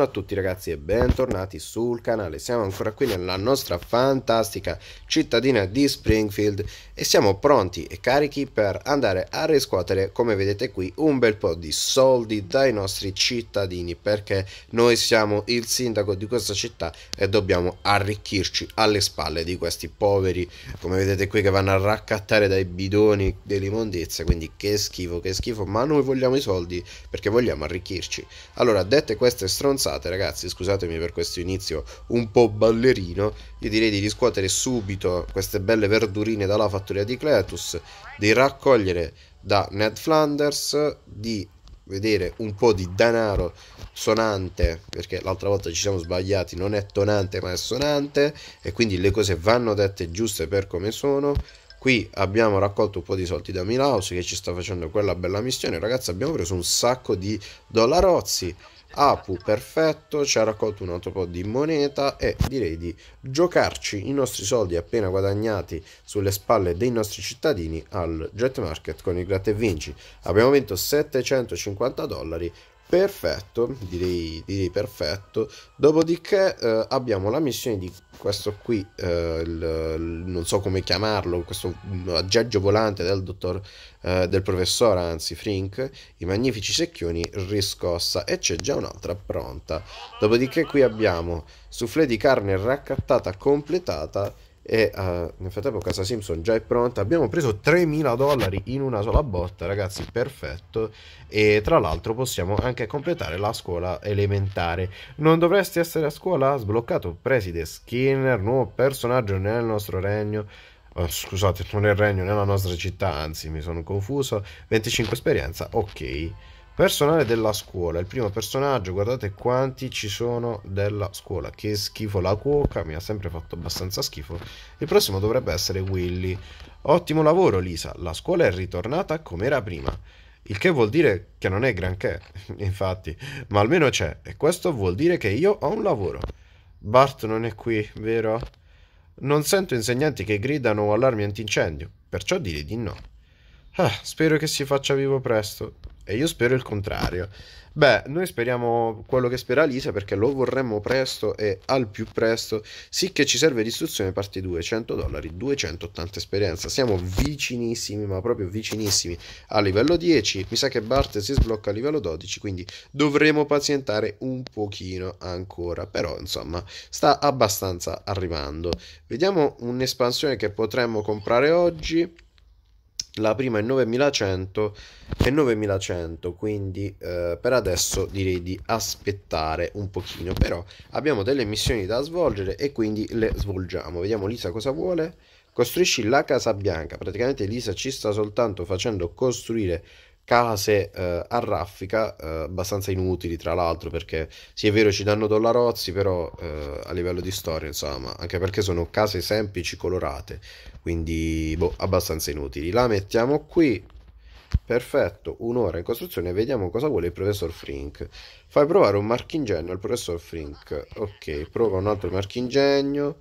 Buongiorno a tutti ragazzi e bentornati sul canale, siamo ancora qui nella nostra fantastica cittadina di Springfield e siamo pronti e carichi per andare a riscuotere come vedete qui un bel po' di soldi dai nostri cittadini perché noi siamo il sindaco di questa città e dobbiamo arricchirci alle spalle di questi poveri come vedete qui che vanno a raccattare dai bidoni dell'immondizia quindi che schifo che schifo ma noi vogliamo i soldi perché vogliamo arricchirci allora dette queste stronzate passate, ragazzi, scusatemi per questo inizio un po' ballerino, io direi di riscuotere subito queste belle verdurine dalla fattoria di Cletus, di raccogliere da Ned Flanders, di vedere un po' di denaro sonante, perché l'altra volta ci siamo sbagliati, non è tonante ma è sonante, e quindi le cose vanno dette giuste per come sono. Qui abbiamo raccolto un po' di soldi da Milhouse che ci sta facendo quella bella missione, ragazzi abbiamo preso un sacco di dollarozzi, Apu ah, perfetto, ci ha raccolto un altro po' di moneta e direi di giocarci i nostri soldi appena guadagnati sulle spalle dei nostri cittadini al jet market con il gratta vinci. Abbiamo vinto 750 dollari Perfetto, direi, direi, perfetto. Dopodiché eh, abbiamo la missione di questo qui, eh, il, il, non so come chiamarlo, questo mm, aggeggio volante del dottor, eh, del professor, anzi Frink, i magnifici secchioni riscossa e c'è già un'altra pronta. Dopodiché qui abbiamo soufflé di carne raccattata completata e uh, nel frattempo casa Simpson già è pronta. Abbiamo preso 3.000 dollari in una sola botta, ragazzi, perfetto. E tra l'altro possiamo anche completare la scuola elementare. Non dovresti essere a scuola? Sbloccato Preside Skinner, nuovo personaggio nel nostro regno. Oh, scusate, non nel regno, nella nostra città, anzi mi sono confuso. 25 esperienza, ok. Personale della scuola, il primo personaggio, guardate quanti ci sono della scuola. Che schifo la cuoca, mi ha sempre fatto abbastanza schifo. Il prossimo dovrebbe essere Willy. Ottimo lavoro Lisa, la scuola è ritornata come era prima. Il che vuol dire che non è granché, infatti, ma almeno c'è, e questo vuol dire che io ho un lavoro. Bart non è qui, vero? Non sento insegnanti che gridano o allarmi antincendio, perciò direi di no. Ah, spero che si faccia vivo presto. E io spero il contrario. Beh, noi speriamo quello che spera Lisa perché lo vorremmo presto e al più presto. Sì che ci serve l'istruzione parte 2, 100 dollari, 280 esperienza. Siamo vicinissimi, ma proprio vicinissimi a livello 10. Mi sa che Bart si sblocca a livello 12, quindi dovremo pazientare un pochino ancora. Però, insomma, sta abbastanza arrivando. Vediamo un'espansione che potremmo comprare oggi la prima è 9100 e 9100 quindi eh, per adesso direi di aspettare un pochino però abbiamo delle missioni da svolgere e quindi le svolgiamo vediamo Lisa cosa vuole costruisci la casa bianca praticamente Lisa ci sta soltanto facendo costruire case eh, a raffica, eh, abbastanza inutili tra l'altro, perché sì è vero ci danno dollarozzi, però eh, a livello di storia, insomma, anche perché sono case semplici colorate, quindi boh, abbastanza inutili. La mettiamo qui, perfetto, un'ora in costruzione, vediamo cosa vuole il professor Frink. Fai provare un marchingegno al professor Frink, ok, prova un altro marchingegno.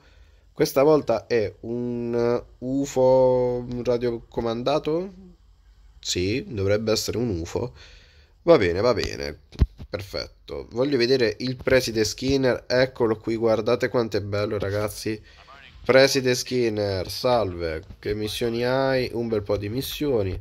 Questa volta è un eh, UFO radiocomandato? Sì, dovrebbe essere un UFO. Va bene, va bene. Perfetto. Voglio vedere il preside Skinner. Eccolo qui, guardate quanto è bello, ragazzi. Preside Skinner, salve. Che missioni hai? Un bel po' di missioni.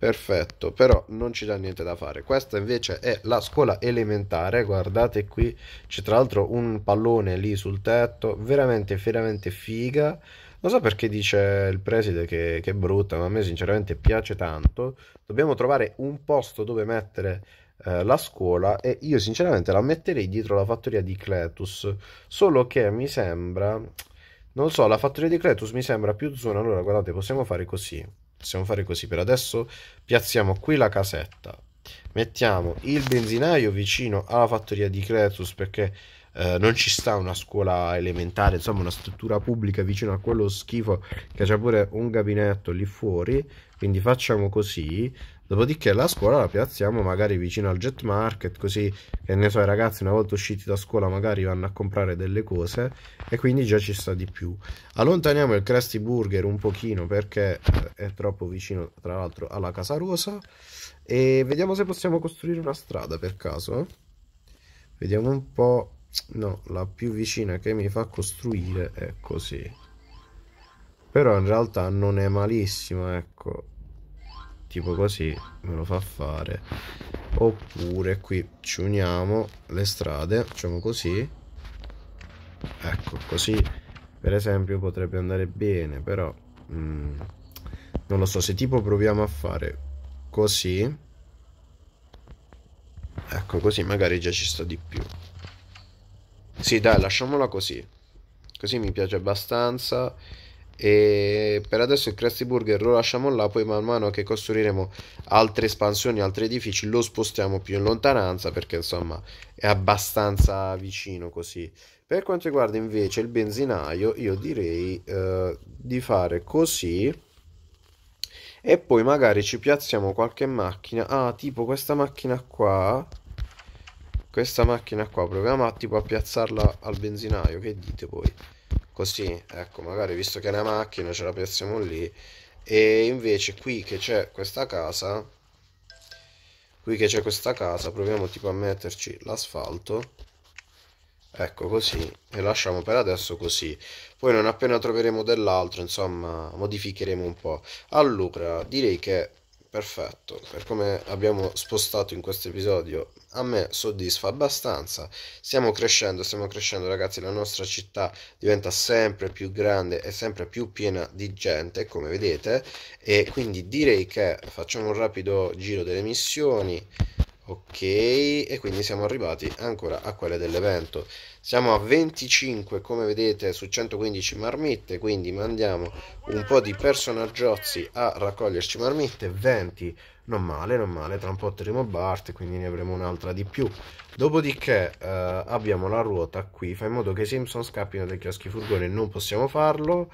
Perfetto, però non ci dà niente da fare. Questa invece è la scuola elementare, guardate qui, c'è tra l'altro un pallone lì sul tetto, veramente, veramente figa. Non so perché dice il preside che, che è brutta, ma a me sinceramente piace tanto. Dobbiamo trovare un posto dove mettere eh, la scuola e io sinceramente la metterei dietro la fattoria di Cletus, solo che mi sembra... Non so, la fattoria di Cletus mi sembra più zona, allora guardate, possiamo fare così possiamo fare così per adesso piazziamo qui la casetta mettiamo il benzinaio vicino alla fattoria di Cretus perché eh, non ci sta una scuola elementare, insomma una struttura pubblica vicino a quello schifo che c'è pure un gabinetto lì fuori, quindi facciamo così, dopodiché la scuola la piazziamo magari vicino al jet market, così che ne so i ragazzi una volta usciti da scuola magari vanno a comprare delle cose e quindi già ci sta di più. Allontaniamo il Krusty Burger un pochino perché eh, è troppo vicino tra l'altro alla Casa Rosa e vediamo se possiamo costruire una strada per caso. Vediamo un po' no la più vicina che mi fa costruire è così però in realtà non è malissima ecco tipo così me lo fa fare oppure qui ci uniamo le strade facciamo così ecco così per esempio potrebbe andare bene però mm, non lo so se tipo proviamo a fare così ecco così magari già ci sta di più sì, dai, lasciamola così. Così mi piace abbastanza. E per adesso il Krusty Burger lo lasciamo là, poi man mano che costruiremo altre espansioni, altri edifici, lo spostiamo più in lontananza perché insomma è abbastanza vicino così. Per quanto riguarda invece il benzinaio, io direi eh, di fare così e poi magari ci piazziamo qualche macchina, ah tipo questa macchina qua questa macchina qua proviamo a tipo a piazzarla al benzinaio che dite voi così ecco magari visto che è una macchina ce la piazziamo lì e invece qui che c'è questa casa qui che c'è questa casa proviamo tipo a metterci l'asfalto ecco così e lasciamo per adesso così poi non appena troveremo dell'altro insomma modificheremo un po' allora direi che perfetto, per come abbiamo spostato in questo episodio, a me soddisfa abbastanza. Stiamo crescendo, stiamo crescendo, ragazzi. La nostra città diventa sempre più grande e sempre più piena di gente, come vedete. E quindi direi che facciamo un rapido giro delle missioni ok e quindi siamo arrivati ancora a quelle dell'evento siamo a 25 come vedete su 115 marmitte quindi mandiamo un po' di personaggiozzi a raccoglierci marmitte 20 non male non male tra un po' terremo Bart quindi ne avremo un'altra di più dopodiché eh, abbiamo la ruota qui fa in modo che i Simpson scappino dai chioschi furgoni non possiamo farlo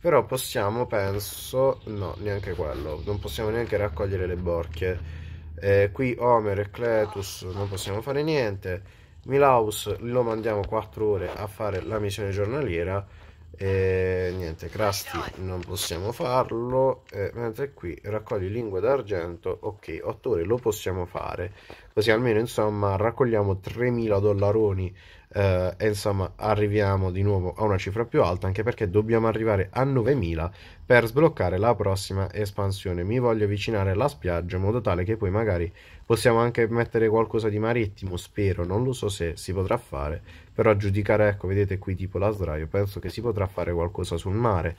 però possiamo penso no neanche quello non possiamo neanche raccogliere le borchie eh, qui Homer e Cletus non possiamo fare niente. Milaus lo mandiamo 4 ore a fare la missione giornaliera. E niente ovviamente crasti non possiamo farlo eh, mentre qui raccogli lingue d'argento ok 8 ore lo possiamo fare così almeno insomma raccogliamo 3000 dollaroni eh, e insomma arriviamo di nuovo a una cifra più alta anche perché dobbiamo arrivare a 9000 per sbloccare la prossima espansione mi voglio avvicinare alla spiaggia in modo tale che poi magari possiamo anche mettere qualcosa di marittimo spero non lo so se si potrà fare però a giudicare ecco vedete qui tipo la sdraio penso che si potrà fare qualcosa sul mare mare.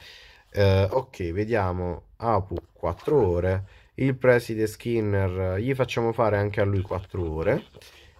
Eh, ok, vediamo. Apu 4 ore. Il preside Skinner eh, gli facciamo fare anche a lui 4 ore.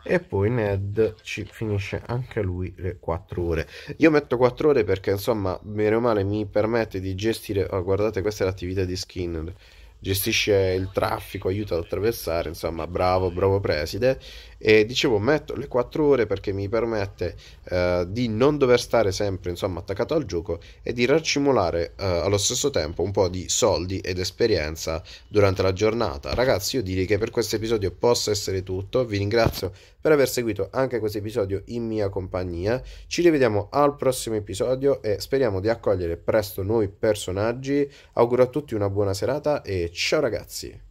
E poi Ned ci finisce anche lui le 4 ore. Io metto 4 ore perché insomma, bene o male, mi permette di gestire. Oh, guardate, questa è l'attività di Skinner gestisce il traffico, aiuta ad attraversare, insomma, bravo, bravo preside e dicevo metto le 4 ore perché mi permette eh, di non dover stare sempre insomma attaccato al gioco e di raccimolare eh, allo stesso tempo un po' di soldi ed esperienza durante la giornata ragazzi io direi che per questo episodio possa essere tutto vi ringrazio per aver seguito anche questo episodio in mia compagnia ci rivediamo al prossimo episodio e speriamo di accogliere presto nuovi personaggi auguro a tutti una buona serata e ciao ragazzi